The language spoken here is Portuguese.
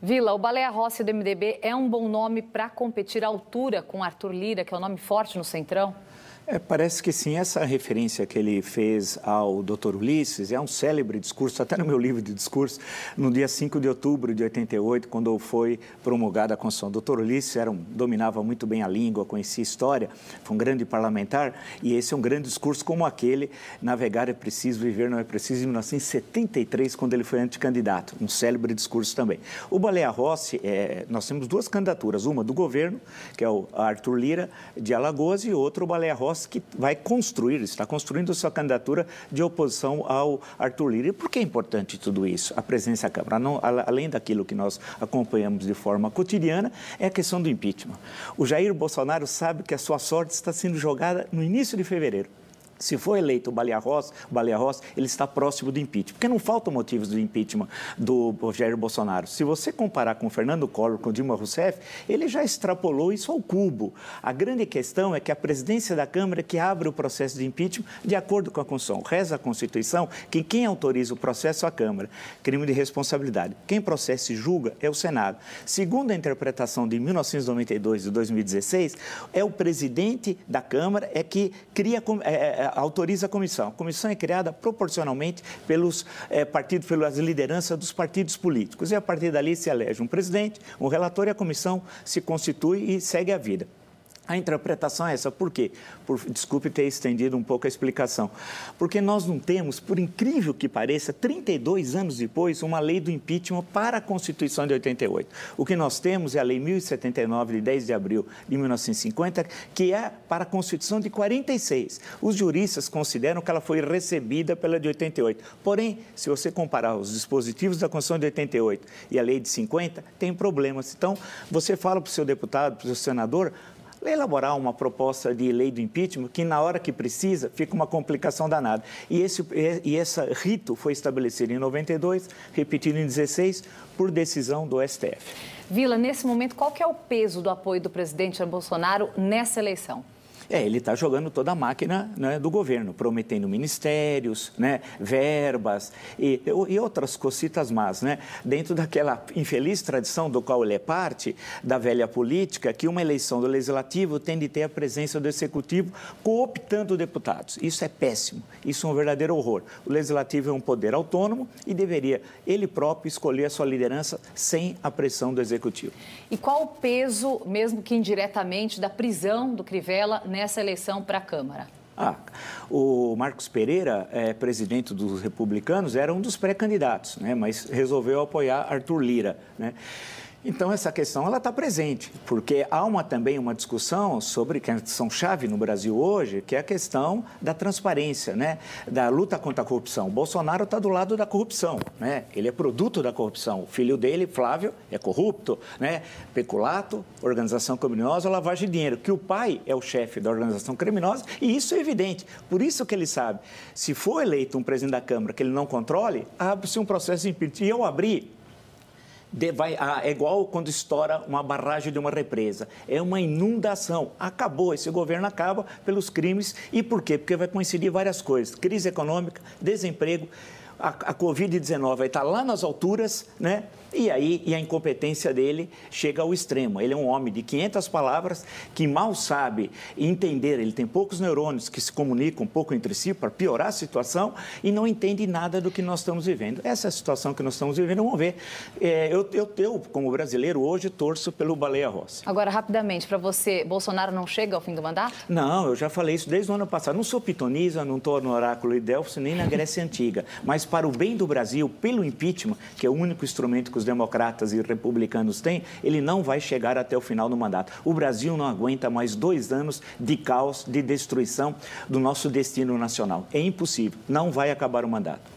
Vila, o Baleia Rossi do MDB é um bom nome para competir à altura com Arthur Lira, que é um nome forte no Centrão? É, parece que sim, essa referência que ele fez ao Dr. Ulisses é um célebre discurso, até no meu livro de discurso, no dia 5 de outubro de 88, quando foi promulgada a Constituição. O Dr. Ulisses era um, dominava muito bem a língua, conhecia a história, foi um grande parlamentar, e esse é um grande discurso como aquele, navegar é preciso, viver não é preciso, em 1973, quando ele foi anticandidato, um célebre discurso também. O Baleia Rossi, é, nós temos duas candidaturas, uma do governo, que é o Arthur Lira, de Alagoas, e outra o Baleia Rossi, que vai construir, está construindo sua candidatura de oposição ao Arthur Lira. E por que é importante tudo isso? A presença à Câmara, não, além daquilo que nós acompanhamos de forma cotidiana, é a questão do impeachment. O Jair Bolsonaro sabe que a sua sorte está sendo jogada no início de fevereiro se for eleito o Balearros, Ross, ele está próximo do impeachment. Porque não faltam motivos do impeachment do Jair Bolsonaro. Se você comparar com o Fernando Collor, com o Dilma Rousseff, ele já extrapolou isso ao cubo. A grande questão é que a presidência da Câmara que abre o processo de impeachment de acordo com a Constituição. Reza a Constituição que quem autoriza o processo é a Câmara. Crime de responsabilidade. Quem processa e julga é o Senado. Segundo a interpretação de 1992 e 2016, é o presidente da Câmara é que cria... É, é eh, autoriza a comissão. A comissão é criada proporcionalmente pelos é, partidos, pelas lideranças dos partidos políticos. E a partir dali se elege um presidente, um relator e a comissão se constitui e segue a vida. A interpretação é essa. Por quê? Por, desculpe ter estendido um pouco a explicação. Porque nós não temos, por incrível que pareça, 32 anos depois, uma lei do impeachment para a Constituição de 88. O que nós temos é a Lei 1079, de 10 de abril de 1950, que é para a Constituição de 46. Os juristas consideram que ela foi recebida pela de 88. Porém, se você comparar os dispositivos da Constituição de 88 e a Lei de 50, tem problemas. Então, você fala para o seu deputado, para o seu senador, elaborar uma proposta de lei do impeachment que, na hora que precisa, fica uma complicação danada. E esse e esse rito foi estabelecido em 92, repetido em 16, por decisão do STF. Vila, nesse momento, qual que é o peso do apoio do presidente Bolsonaro nessa eleição? É, ele está jogando toda a máquina né, do governo, prometendo ministérios, né, verbas e, e outras cocitas más, né, dentro daquela infeliz tradição do qual ele é parte, da velha política, que uma eleição do legislativo tem de ter a presença do executivo cooptando deputados. Isso é péssimo, isso é um verdadeiro horror. O legislativo é um poder autônomo e deveria ele próprio escolher a sua liderança sem a pressão do executivo. E qual o peso, mesmo que indiretamente, da prisão do Crivella? nessa né, eleição para a Câmara? Ah, o Marcos Pereira, é, presidente dos republicanos, era um dos pré-candidatos, né, mas resolveu apoiar Arthur Lira. Né? Então, essa questão ela está presente, porque há uma, também uma discussão sobre, que é, são chave no Brasil hoje, que é a questão da transparência, né? da luta contra a corrupção. O Bolsonaro está do lado da corrupção, né? ele é produto da corrupção. O filho dele, Flávio, é corrupto, né? peculato, organização criminosa, lavagem de dinheiro, que o pai é o chefe da organização criminosa, e isso é evidente. Por isso que ele sabe, se for eleito um presidente da Câmara que ele não controle, abre-se um processo de impeachment. E eu abri vai, ah, é igual quando estoura uma barragem de uma represa. É uma inundação. Acabou, esse governo acaba pelos crimes. E por quê? Porque vai coincidir várias coisas: crise econômica, desemprego a, a Covid-19 está lá nas alturas, né? E aí e a incompetência dele chega ao extremo. Ele é um homem de 500 palavras que mal sabe entender. Ele tem poucos neurônios que se comunicam um pouco entre si para piorar a situação e não entende nada do que nós estamos vivendo. Essa é a situação que nós estamos vivendo. Vamos ver. É, eu, eu, eu, como brasileiro, hoje torço pelo Baleia Rossi. Agora, rapidamente, para você, Bolsonaro não chega ao fim do mandato? Não, eu já falei isso desde o ano passado. Não sou pitonisa, não estou no oráculo de Delfos, nem na Grécia Antiga. Mas para o bem do Brasil, pelo impeachment, que é o único instrumento que os democratas e republicanos têm, ele não vai chegar até o final do mandato. O Brasil não aguenta mais dois anos de caos, de destruição do nosso destino nacional. É impossível, não vai acabar o mandato.